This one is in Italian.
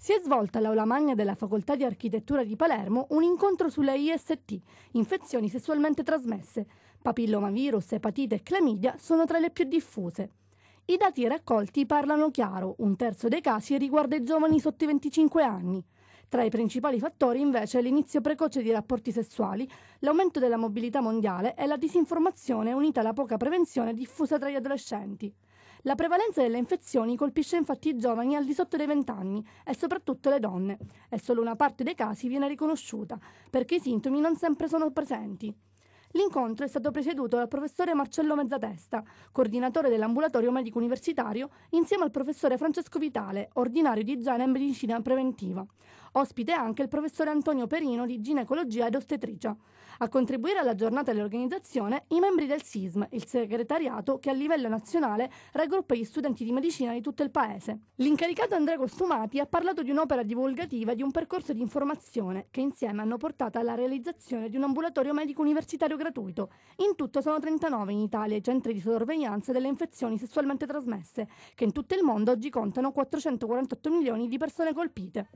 Si è svolta all'aula magna della Facoltà di Architettura di Palermo un incontro sulle IST, infezioni sessualmente trasmesse. Papillomavirus, epatite e clamidia sono tra le più diffuse. I dati raccolti parlano chiaro, un terzo dei casi riguarda i giovani sotto i 25 anni. Tra i principali fattori invece l'inizio precoce di rapporti sessuali, l'aumento della mobilità mondiale e la disinformazione unita alla poca prevenzione diffusa tra gli adolescenti. La prevalenza delle infezioni colpisce infatti i giovani al di sotto dei 20 anni e soprattutto le donne, e solo una parte dei casi viene riconosciuta, perché i sintomi non sempre sono presenti. L'incontro è stato presieduto dal professore Marcello Mezzatesta, coordinatore dell'ambulatorio medico universitario, insieme al professore Francesco Vitale, ordinario di igiene e medicina preventiva. Ospite anche il professore Antonio Perino di ginecologia ed ostetricia. A contribuire alla giornata dell'organizzazione i membri del SISM, il segretariato che a livello nazionale raggruppa gli studenti di medicina di tutto il paese. L'incaricato Andrea Costumati ha parlato di un'opera divulgativa e di un percorso di informazione che insieme hanno portato alla realizzazione di un ambulatorio medico universitario gratuito. In tutto sono 39 in Italia i centri di sorveglianza delle infezioni sessualmente trasmesse, che in tutto il mondo oggi contano 448 milioni di persone colpite.